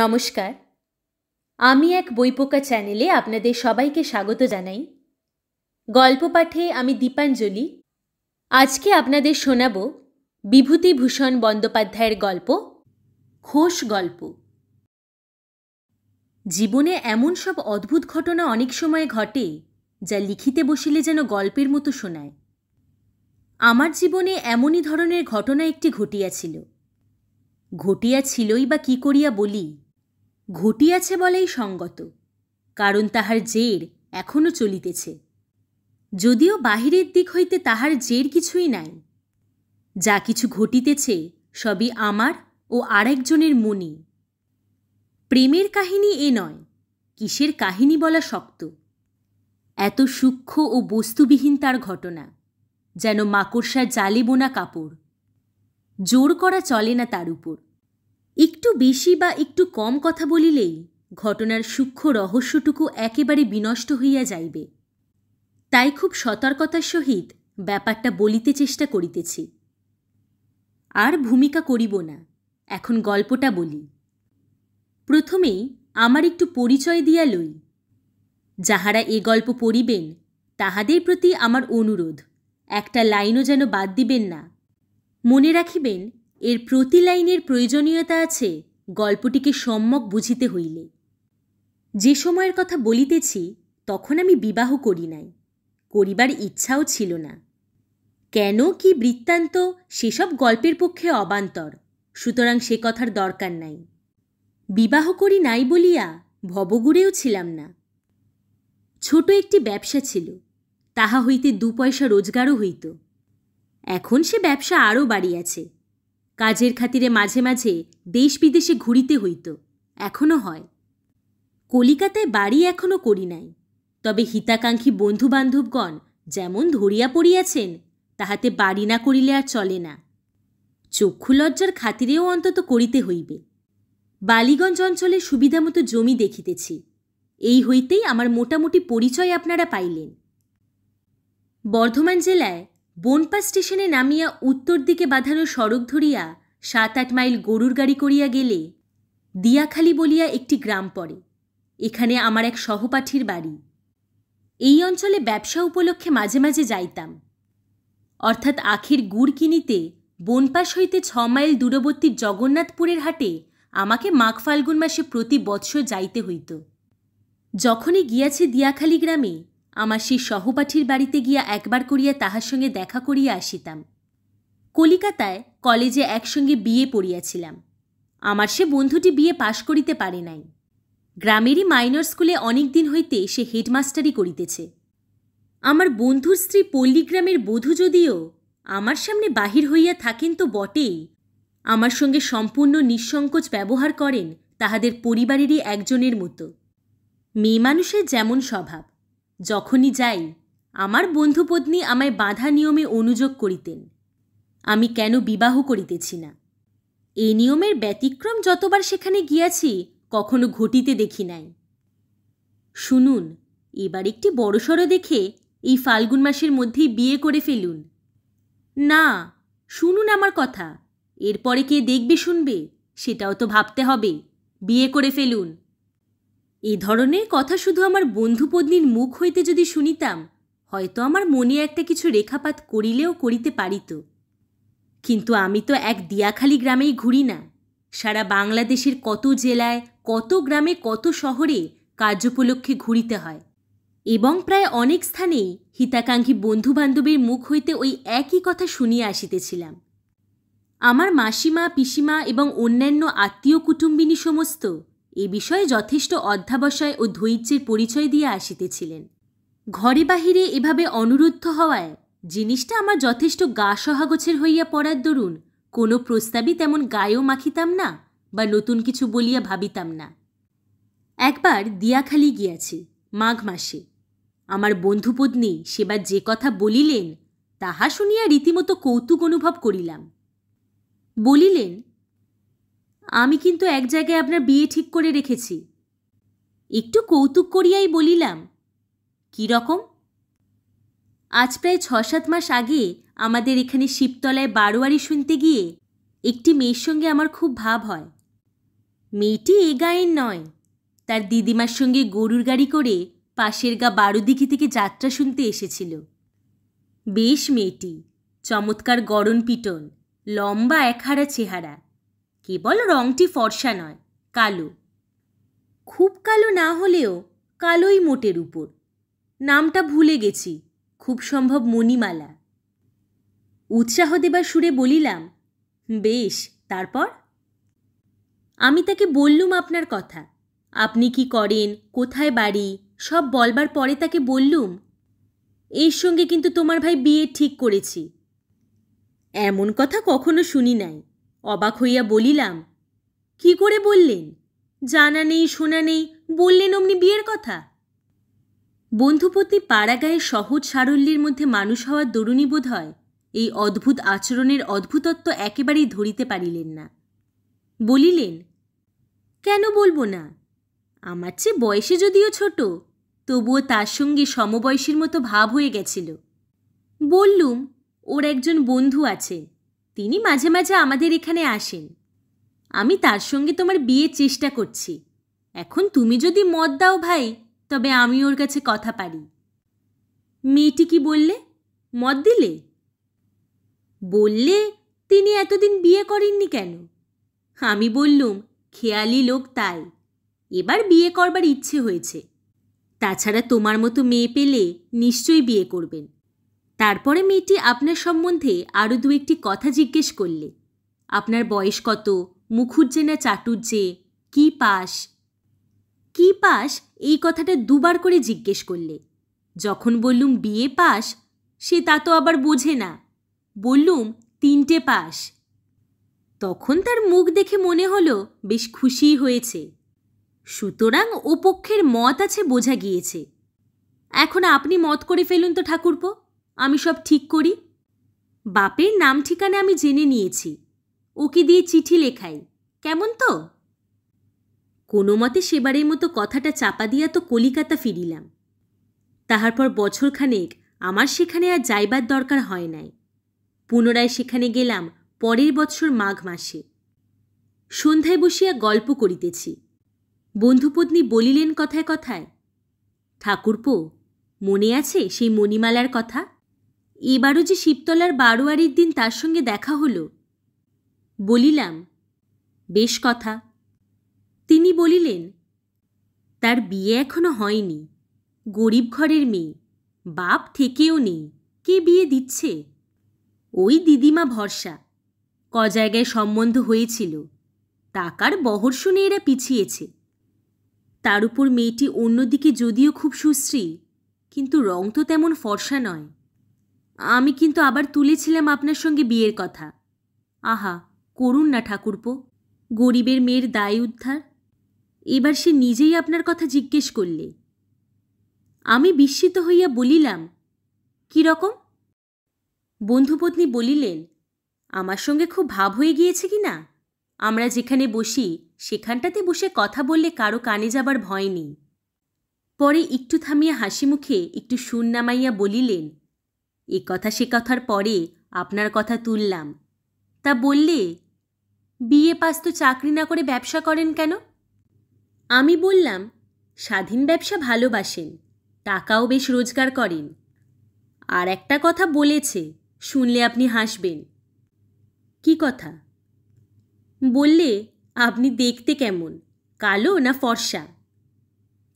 নমস্কার আমি এক বইপোকা চ্যানেলে আপনাদের সবাইকে স্বাগত জানাই গল্প পাঠে আমি দীপাঞ্জলি আজকে আপনাদের শোনাব বিভূতিভূষণ বন্দ্যোপাধ্যায়ের গল্প ঘোষ গল্প জীবনে এমন সব অদ্ভুত ঘটনা অনেক সময় ঘটে যা লিখিতে বসিলে যেন গল্পের মতো শোনায় আমার জীবনে এমনই ধরনের ঘটনা একটি ঘটিয়াছিল ঘটিয়াছিলই বা কি করিয়া বলি ঘটিয়াছে বলাই সঙ্গত কারণ তাহার জের এখনও চলিতেছে যদিও বাহিরের দিক হইতে তাহার জের কিছুই নাই যা কিছু ঘটিতেছে সবই আমার ও আরেকজনের মনি প্রেমের কাহিনী এ নয় কিসের কাহিনী বলা শক্ত এত সূক্ষ্ম ও বস্তুবিহীন তার ঘটনা যেন মাকড়সার জালে বোনা কাপড় জোর করা চলে না তার উপর একটু বেশি বা একটু কম কথা বলিলেই ঘটনার সূক্ষ্ম রহস্যটুকু একেবারে বিনষ্ট হইয়া যাইবে তাই খুব সতর্কতার সহিত ব্যাপারটা বলিতে চেষ্টা করিতেছি আর ভূমিকা করিব না এখন গল্পটা বলি প্রথমেই আমার একটু পরিচয় দিয়া লই যাহারা এ গল্প পড়িবেন তাহাদের প্রতি আমার অনুরোধ একটা লাইনও যেন বাদ দিবেন না মনে রাখিবেন এর প্রতি লাইনের প্রয়োজনীয়তা আছে গল্পটিকে সম্যক বুঝিতে হইলে যে সময়ের কথা বলিতেছি তখন আমি বিবাহ করি নাই করিবার ইচ্ছাও ছিল না কেন কি বৃত্তান্ত সেসব গল্পের পক্ষে অবান্তর সুতরাং সে কথার দরকার নাই বিবাহ করি নাই বলিয়া ভবগুড়েও ছিলাম না ছোট একটি ব্যবসা ছিল তাহা হইতে দু পয়সা রোজগারও হইত এখন সে ব্যবসা আরও বাড়িয়াছে কাজের খাতিরে মাঝে মাঝে দেশ বিদেশে ঘুরিতে হইত এখনও হয় কলিকাতায় বাড়ি এখনও করি নাই তবে হিতাকাঙ্ক্ষী বন্ধুবান্ধবগণ যেমন ধরিয়া পড়িয়াছেন তাহাতে বাড়ি না করিলে আর চলে না চক্ষু লজ্জার খাতিরেও অন্তত করিতে হইবে বালিগঞ্জ অঞ্চলে সুবিধামতো জমি দেখিতেছি এই হইতেই আমার মোটামুটি পরিচয় আপনারা পাইলেন বর্ধমান জেলায় বনপা স্টেশনে নামিয়া উত্তর দিকে বাঁধানো সড়ক ধরিয়া সাত আট মাইল গরুর গাড়ি করিয়া গেলে দিয়াখালি বলিয়া একটি গ্রাম পড়ে এখানে আমার এক সহপাঠীর বাড়ি এই অঞ্চলে ব্যবসা উপলক্ষে মাঝে মাঝে যাইতাম অর্থাৎ আখের গুড় কিনিতে বনপাস হইতে ছ মাইল দূরবর্তী জগন্নাথপুরের হাটে আমাকে মাঘ ফাল্গুন মাসে প্রতি বৎসর যাইতে হইত যখনই গিয়াছে দিয়াখালি গ্রামে আমার সেই সহপাঠীর বাড়িতে গিয়া একবার করিয়া তাহার সঙ্গে দেখা করিয়া আসিতাম কলিকাতায় কলেজে একসঙ্গে বিয়ে পড়িয়াছিলাম আমার সে বন্ধুটি বিয়ে পাশ করিতে পারে নাই গ্রামেরই মাইনর স্কুলে অনেক দিন হইতে সে হেডমাস্টারি করিতেছে আমার বন্ধুর স্ত্রী পল্লীগ্রামের বধূ যদিও আমার সামনে বাহির হইয়া থাকেন তো বটেই আমার সঙ্গে সম্পূর্ণ নিঃসংকোচ ব্যবহার করেন তাহাদের পরিবারেরই একজনের মতো মেয়ে মানুষের যেমন স্বভাব যখনই যাই আমার বন্ধুপত্নী আমায় বাধা নিয়মে অনুযোগ করিতেন আমি কেন বিবাহ করিতেছি না এ নিয়মের ব্যতিক্রম যতবার সেখানে গিয়াছি কখনো ঘটিতে দেখি নাই শুনুন এবার একটি বড়সড় দেখে এই ফাল্গুন মাসের মধ্যেই বিয়ে করে ফেলুন না শুনুন আমার কথা এরপরে কে দেখবে শুনবে সেটাও তো ভাবতে হবে বিয়ে করে ফেলুন এ ধরনের কথা শুধু আমার বন্ধু পত্নীর মুখ হইতে যদি শুনিতাম হয়তো আমার মনে একটা কিছু রেখাপাত করিলেও করিতে পারিত কিন্তু আমি তো এক দিয়াখালি গ্রামেই ঘুরি না সারা বাংলাদেশের কত জেলায় কত গ্রামে কত শহরে কার্যোপলক্ষে ঘুরিতে হয় এবং প্রায় অনেক স্থানেই হিতাকাঙ্ক্ষী বন্ধুবান্ধবীর মুখ হইতে ওই একই কথা শুনিয়া আসিতেছিলাম আমার মাসিমা পিসিমা এবং অন্যান্য আত্মীয় কুটুম্বিনী সমস্ত এ বিষয়ে যথেষ্ট অধ্যাবসায় ও ধৈর্যের পরিচয় দিয়ে আসিতেছিলেন ঘরে বাহিরে এভাবে অনুরুদ্ধ হওয়ায় জিনিসটা আমার যথেষ্ট গা সহাগোছের হইয়া পড়ার দরুন কোনো প্রস্তাবই তেমন গায়েও মাখিতাম না বা নতুন কিছু বলিয়া ভাবিতাম না একবার দিয়াখালি গিয়াছি মাঘ মাসে আমার বন্ধুপত্নী সেবার যে কথা বলিলেন তাহা শুনিয়া রীতিমতো কৌতুক অনুভব করিলাম বলিলেন আমি কিন্তু এক জায়গায় আপনার বিয়ে ঠিক করে রেখেছি একটু কৌতুক করিয়াই বলিলাম কি রকম আজ প্রায় ছ সাত মাস আগে আমাদের এখানে শিবতলায় বারোয়ারি শুনতে গিয়ে একটি মেয়ের সঙ্গে আমার খুব ভাব হয় মেয়েটি এ গায়ের নয় তার দিদিমার সঙ্গে গরুর গাড়ি করে পাশের গা বারোদিঘি থেকে যাত্রা শুনতে এসেছিল বেশ মেয়েটি চমৎকার গরণ পিটন লম্বা একহারা চেহারা কেবল রঙটি ফর্সা নয় কালো খুব কালো না হলেও কালোই মোটের উপর নামটা ভুলে গেছি খুব সম্ভব মণিমালা উৎসাহ দেবার সুরে বলিলাম বেশ তারপর আমি তাকে বললুম আপনার কথা আপনি কি করেন কোথায় বাড়ি সব বলবার পরে তাকে বললুম এর সঙ্গে কিন্তু তোমার ভাই বিয়ে ঠিক করেছি এমন কথা কখনো শুনি নাই অবাক হইয়া বলিলাম কি করে বললেন জানা নেই শোনা নেই বললেন অমনি বিয়ের কথা বন্ধুপতি পাড়াগায়ে সহজ সারল্যের মধ্যে মানুষ হওয়ার দরুণী বোধ হয় এই অদ্ভুত আচরণের অদ্ভুতত্ব একেবারেই ধরিতে পারিলেন না বলিলেন কেন বলবো না আমার চেয়ে বয়সে যদিও ছোট তবুও তার সঙ্গে সমবয়সীর মতো ভাব হয়ে গেছিল বললুম ওর একজন বন্ধু আছে তিনি মাঝে মাঝে আমাদের এখানে আসেন আমি তার সঙ্গে তোমার বিয়ের চেষ্টা করছি এখন তুমি যদি মত দাও ভাই তবে আমি ওর কাছে কথা পারি মেয়েটি কি বললে মত দিলে বললে তিনি এতদিন বিয়ে করেননি কেন আমি বললুম খেয়ালি লোক তাই এবার বিয়ে করবার ইচ্ছে হয়েছে তাছাড়া তোমার মতো মেয়ে পেলে নিশ্চয়ই বিয়ে করবেন তারপরে মেয়েটি আপনার সম্বন্ধে আরও দু একটি কথা জিজ্ঞেস করলে আপনার বয়স কত মুখুজ্জে না চাটুর্যে কি পাস কি পাস এই কথাটা দুবার করে জিজ্ঞেস করলে যখন বললুম বিয়ে পাস সে তা তো আবার বোঝে না বললুম তিনটে পাস তখন তার মুখ দেখে মনে হলো বেশ খুশি হয়েছে সুতরাং ও পক্ষের মত আছে বোঝা গিয়েছে এখন আপনি মত করে ফেলুন তো ঠাকুরপো আমি সব ঠিক করি বাপের নাম ঠিকানা আমি জেনে নিয়েছি ওকে দিয়ে চিঠি লেখাই কেমন তো কোনো মতে সেবারের মতো কথাটা চাপা দিয়া তো কলিকাতা ফিরিলাম তাহার পর বছরখানেক আমার সেখানে আর যাইবার দরকার হয় নাই পুনরায় সেখানে গেলাম পরের বছর মাঘ মাসে সন্ধ্যায় বসিয়া গল্প করিতেছি বন্ধুপত্নী বলিলেন কথায় কথায় ঠাকুরপো মনে আছে সেই মণিমালার কথা এবারও যে শিবতলার বারোয়ারির দিন তার সঙ্গে দেখা হলো বলিলাম বেশ কথা তিনি বলিলেন তার বিয়ে এখনো হয়নি গরিব ঘরের মেয়ে বাপ থেকেও নেই কে বিয়ে দিচ্ছে ওই দিদিমা ভরসা ক জায়গায় সম্বন্ধ হয়েছিল টাকার বহর শুনে এরা পিছিয়েছে তার উপর মেয়েটি অন্যদিকে যদিও খুব সুশ্রী কিন্তু রং তো তেমন ফর্সা নয় আমি কিন্তু আবার তুলেছিলাম আপনার সঙ্গে বিয়ের কথা আহা করুন না ঠাকুরপো গরিবের মেয়ের দায় উদ্ধার এবার সে নিজেই আপনার কথা জিজ্ঞেস করলে আমি বিস্মিত হইয়া বলিলাম কীরকম বন্ধুপত্নী বলিলেন আমার সঙ্গে খুব ভাব হয়ে গিয়েছে কি না আমরা যেখানে বসি সেখানটাতে বসে কথা বললে কারো কানে যাবার ভয় নেই পরে একটু থামিয়া হাসি মুখে একটু সুন নামাইয়া বলিলেন এ কথা সে কথার পরে আপনার কথা তুললাম তা বললে বিয়ে পাস তো চাকরি না করে ব্যবসা করেন কেন আমি বললাম স্বাধীন ব্যবসা ভালোবাসেন টাকাও বেশ রোজগার করেন আর একটা কথা বলেছে শুনলে আপনি হাসবেন কি কথা বললে আপনি দেখতে কেমন কালো না ফর্সা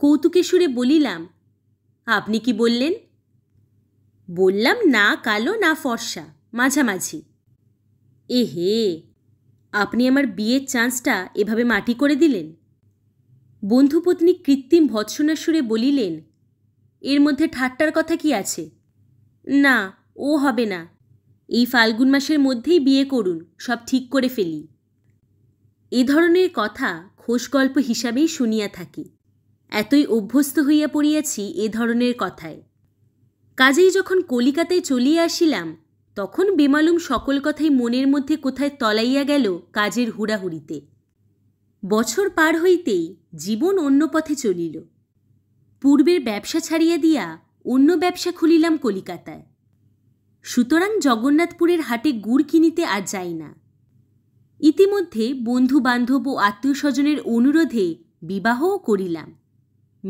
কৌতুকেশ্বরে বলিলাম আপনি কি বললেন বললাম না কালো না ফর্সা মাঝামাঝি এ হে আপনি আমার বিয়ের চান্সটা এভাবে মাটি করে দিলেন বন্ধুপত্নী কৃত্রিম ভৎসনা সুরে বলিলেন এর মধ্যে ঠাট্টার কথা কি আছে না ও হবে না এই ফাল্গুন মাসের মধ্যেই বিয়ে করুন সব ঠিক করে ফেলি এ ধরনের কথা খোশ গল্প হিসাবেই শুনিয়া থাকি এতই অভ্যস্ত হইয়া পড়িয়াছি এ ধরনের কথায় কাজেই যখন কলিকাতায় চলিয়া আসিলাম তখন বেমালুম সকল কথাই মনের মধ্যে কোথায় তলাইয়া গেল কাজের হুড়াহুড়িতে বছর পার হইতেই জীবন অন্য পথে চলিল পূর্বের ব্যবসা ছাড়িয়া দিয়া অন্য ব্যবসা খুলিলাম কলিকাতায় সুতরাং জগন্নাথপুরের হাটে গুড় কিনিতে আর যাই না ইতিমধ্যে বন্ধু বান্ধব ও আত্মীয় স্বজনের অনুরোধে বিবাহও করিলাম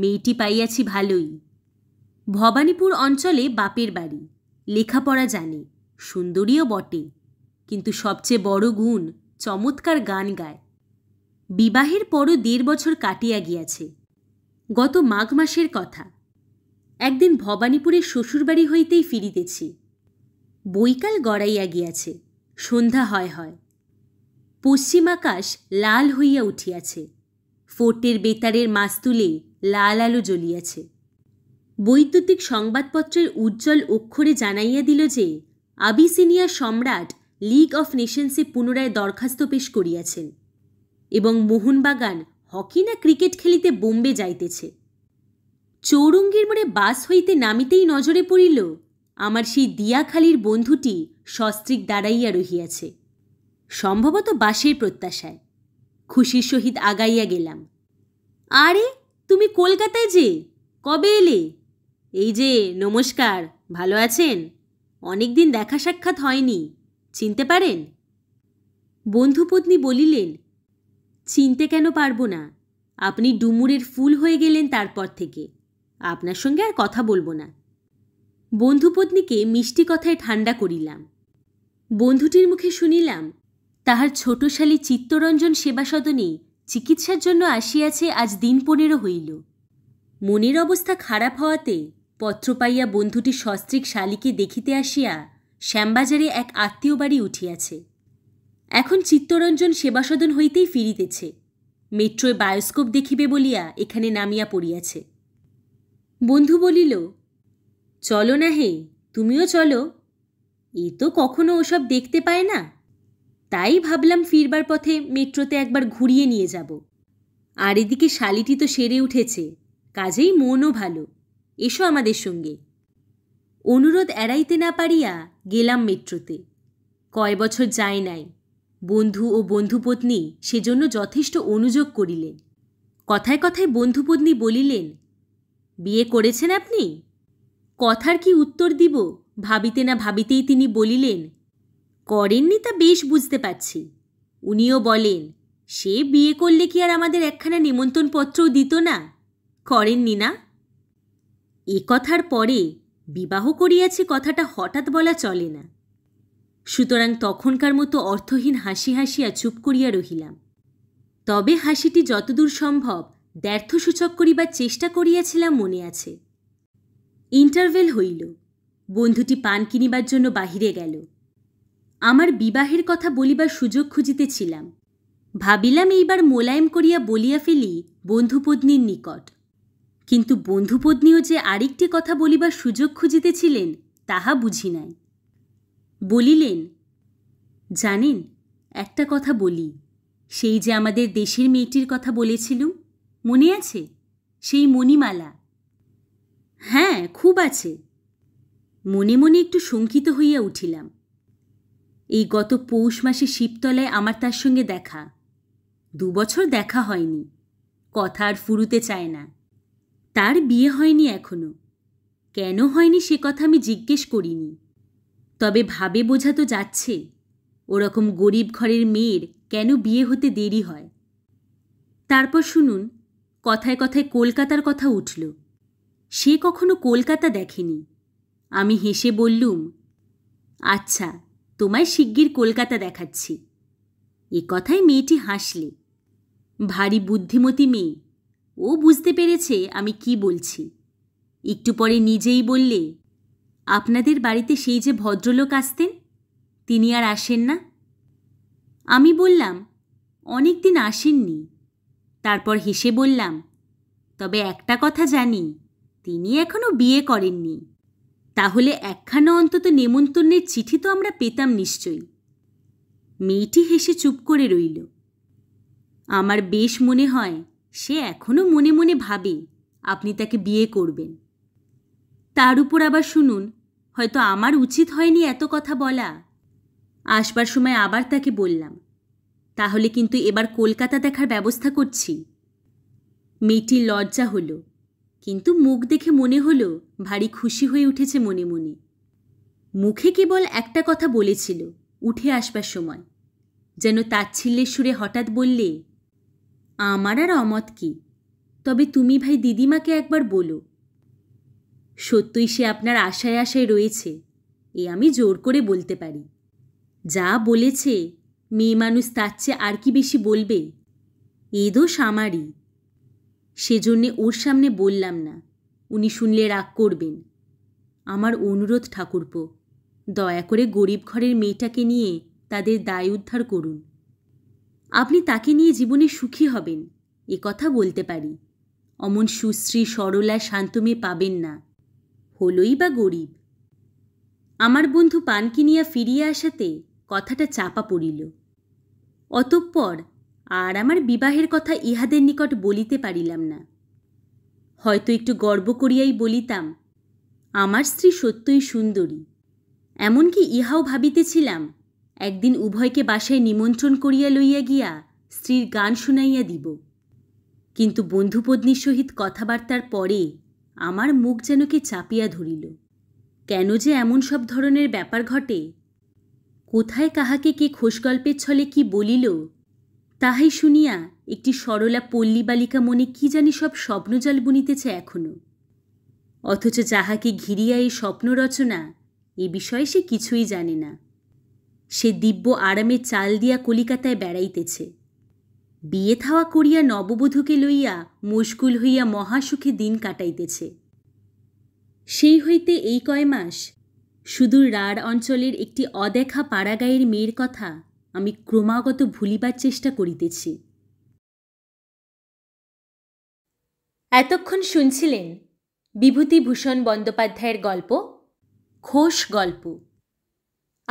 মেয়েটি পাইয়াছি ভালোই ভবানীপুর অঞ্চলে বাপের বাড়ি লেখাপড়া জানে সুন্দরীও বটে কিন্তু সবচেয়ে বড় গুণ চমৎকার গান গায় বিবাহের পরও দেড় বছর কাটিয়া গিয়াছে গত মাঘ মাসের কথা একদিন ভবানীপুরের শ্বশুরবাড়ি হইতেই ফিরিতেছি বৈকাল গড়াইয়া গিয়াছে সন্ধ্যা হয় হয় পশ্চিম আকাশ লাল হইয়া উঠিয়াছে ফোর্টের বেতারের মাস্তুলে লাল আলো জ্বলিয়াছে বৈদ্যুতিক সংবাদপত্রের উজ্জ্বল অক্ষরে জানাইয়া দিল যে আবিসিনিয়া সম্রাট লিগ অফ নেশনসে পুনরায় দরখাস্ত পেশ করিয়াছেন এবং মোহনবাগান হকি না ক্রিকেট খেলিতে বোম্বে যাইতেছে চৌরঙ্গীর মোড়ে বাস হইতে নামিতেই নজরে পড়িল আমার সেই দিয়াখালির বন্ধুটি সস্ত্রিক দাঁড়াইয়া রহিয়াছে সম্ভবত বাসের প্রত্যাশায় খুশির সহিত আগাইয়া গেলাম আরে তুমি কলকাতায় যে কবে এলে এই যে নমস্কার ভালো আছেন অনেক দিন দেখা সাক্ষাৎ হয়নি চিনতে পারেন বন্ধুপত্নী বলিলেন চিনতে কেন পারবো না আপনি ডুমুরের ফুল হয়ে গেলেন তারপর থেকে আপনার সঙ্গে আর কথা বলবো না বন্ধুপত্নীকে মিষ্টি কথায় ঠান্ডা করিলাম বন্ধুটির মুখে শুনিলাম তাহার ছোট শালী চিত্তরঞ্জন সেবাসদনে চিকিৎসার জন্য আসিয়াছে আজ দিন পনেরো হইল মনের অবস্থা খারাপ হওয়াতে পত্র পাইয়া বন্ধুটি সস্ত্রিক শালিকে দেখিতে আসিয়া শ্যামবাজারে এক আত্মীয় বাড়ি উঠিয়াছে এখন চিত্তরঞ্জন সেবাসদন হইতেই ফিরিতেছে মেট্রোয় বায়োস্কোপ দেখিবে বলিয়া এখানে নামিয়া পড়িয়াছে বন্ধু বলিল চলো না হে তুমিও চলো এ তো কখনো ওসব দেখতে পায় না তাই ভাবলাম ফিরবার পথে মেট্রোতে একবার ঘুরিয়ে নিয়ে যাব আর এদিকে শালিটি তো সেরে উঠেছে কাজেই মনও ভালো এসো আমাদের সঙ্গে অনুরোধ এড়াইতে না পারিয়া গেলাম মেট্রোতে কয় বছর যায় নাই বন্ধু ও বন্ধুপত্নী সেজন্য যথেষ্ট অনুযোগ করিলেন কথায় কথায় বন্ধুপত্নী বলিলেন বিয়ে করেছেন আপনি কথার কি উত্তর দিব ভাবিতে না ভাবিতেই তিনি বলিলেন করেননি তা বেশ বুঝতে পারছি উনিও বলেন সে বিয়ে করলে কি আর আমাদের একখানা নিমন্ত্রণপত্রও দিত না করেননি না এ কথার পরে বিবাহ করিয়াছে কথাটা হঠাৎ বলা চলে না সুতরাং তখনকার মতো অর্থহীন হাসি হাসিয়া চুপ করিয়া রহিলাম তবে হাসিটি যতদূর সম্ভব দ্ব্যর্থসূচক করিবার চেষ্টা করিয়াছিলাম মনে আছে ইন্টারভেল হইল বন্ধুটি পান কিনিবার জন্য বাহিরে গেল আমার বিবাহের কথা বলিবার সুযোগ খুঁজিতেছিলাম ভাবিলাম এইবার মোলায়েম করিয়া বলিয়া ফেলি বন্ধুপত্নীর নিকট কিন্তু বন্ধুপত্নীও যে আরেকটি কথা বলিবার সুযোগ খুঁজিতেছিলেন তাহা বুঝি নাই বলিলেন জানেন একটা কথা বলি সেই যে আমাদের দেশের মেয়েটির কথা বলেছিলুম মনে আছে সেই মণিমালা হ্যাঁ খুব আছে মনে মনে একটু শঙ্কিত হইয়া উঠিলাম এই গত পৌষ মাসে শিবতলায় আমার তার সঙ্গে দেখা দুবছর দেখা হয়নি কথা আর ফুরুতে চায় না তার বিয়ে হয়নি এখনো কেন হয়নি সে কথা আমি জিজ্ঞেস করিনি তবে ভাবে বোঝা তো যাচ্ছে ওরকম গরিব ঘরের মেয়ের কেন বিয়ে হতে দেরি হয় তারপর শুনুন কথায় কথায় কলকাতার কথা উঠল সে কখনো কলকাতা দেখেনি আমি হেসে বললুম আচ্ছা তোমায় শিগগির কলকাতা দেখাচ্ছি এ কথায় মেয়েটি হাসলে ভারী বুদ্ধিমতী মেয়ে ও বুঝতে পেরেছে আমি কি বলছি একটু পরে নিজেই বললে আপনাদের বাড়িতে সেই যে ভদ্রলোক আসতেন তিনি আর আসেন না আমি বললাম অনেক দিন আসেননি তারপর হেসে বললাম তবে একটা কথা জানি তিনি এখনও বিয়ে করেননি তাহলে একখানা অন্তত নেমন্তন্নের চিঠি তো আমরা পেতাম নিশ্চয়ই মেয়েটি হেসে চুপ করে রইল আমার বেশ মনে হয় সে এখনও মনে মনে ভাবে আপনি তাকে বিয়ে করবেন তার উপর আবার শুনুন হয়তো আমার উচিত হয়নি এত কথা বলা আসবার সময় আবার তাকে বললাম তাহলে কিন্তু এবার কলকাতা দেখার ব্যবস্থা করছি মেয়েটির লজ্জা হলো কিন্তু মুখ দেখে মনে হলো ভারী খুশি হয়ে উঠেছে মনে মনে মুখে কেবল একটা কথা বলেছিল উঠে আসবার সময় যেন তাচ্ছিল্যের সুরে হঠাৎ বললে আমার আর অমত কি তবে তুমি ভাই দিদিমাকে একবার বলো সত্যই সে আপনার আশায় আশায় রয়েছে এ আমি জোর করে বলতে পারি যা বলেছে মেয়ে মানুষ তার চেয়ে আর কি বেশি বলবে এ দোষ আমারই সেজন্যে ওর সামনে বললাম না উনি শুনলে রাগ করবেন আমার অনুরোধ ঠাকুরপো দয়া করে গরিব ঘরের মেয়েটাকে নিয়ে তাদের দায় উদ্ধার করুন আপনি তাকে নিয়ে জীবনে সুখী হবেন এ কথা বলতে পারি অমন সুশ্রী সরলা শান্ত মেয়ে পাবেন না হলোই বা গরিব আমার বন্ধু পান কিনিয়া ফিরিয়ে আসাতে কথাটা চাপা পড়িল অতঃপর আর আমার বিবাহের কথা ইহাদের নিকট বলিতে পারিলাম না হয়তো একটু গর্ব করিয়াই বলিতাম আমার স্ত্রী সত্যই সুন্দরী এমনকি ইহাও ভাবিতেছিলাম একদিন উভয়কে বাসায় নিমন্ত্রণ করিয়া লইয়া গিয়া স্ত্রীর গান শুনাইয়া দিব কিন্তু বন্ধুপত্নীর সহিত কথাবার্তার পরে আমার মুখ যেন কি চাপিয়া ধরিল কেন যে এমন সব ধরনের ব্যাপার ঘটে কোথায় কাহাকে কে খোসগল্পের ছলে কি বলিল তাহাই শুনিয়া একটি সরলা পল্লী বালিকা মনে কি জানি সব স্বপ্নজাল বুনিতেছে এখনও অথচ যাহাকে ঘিরিয়া এই স্বপ্ন রচনা এ বিষয়ে সে কিছুই জানে না সে দিব্য আরামে চাল দিয়া কলিকাতায় বেড়াইতেছে বিয়ে থাওয়া করিয়া নববধূকে লইয়া মুশকুল হইয়া মহাসুখে দিন কাটাইতেছে সেই হইতে এই কয় মাস সুদূর রাঢ় অঞ্চলের একটি অদেখা পাড়াগাঁয়ের মেয়ের কথা আমি ক্রমাগত ভুলিবার চেষ্টা করিতেছি এতক্ষণ শুনছিলেন বিভূতিভূষণ বন্দ্যোপাধ্যায়ের গল্প খোশ গল্প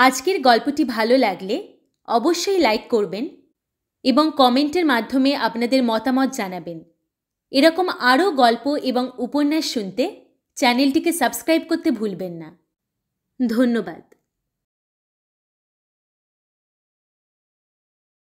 আজকের গল্পটি ভালো লাগলে অবশ্যই লাইক করবেন এবং কমেন্টের মাধ্যমে আপনাদের মতামত জানাবেন এরকম আরও গল্প এবং উপন্যাস শুনতে চ্যানেলটিকে সাবস্ক্রাইব করতে ভুলবেন না ধন্যবাদ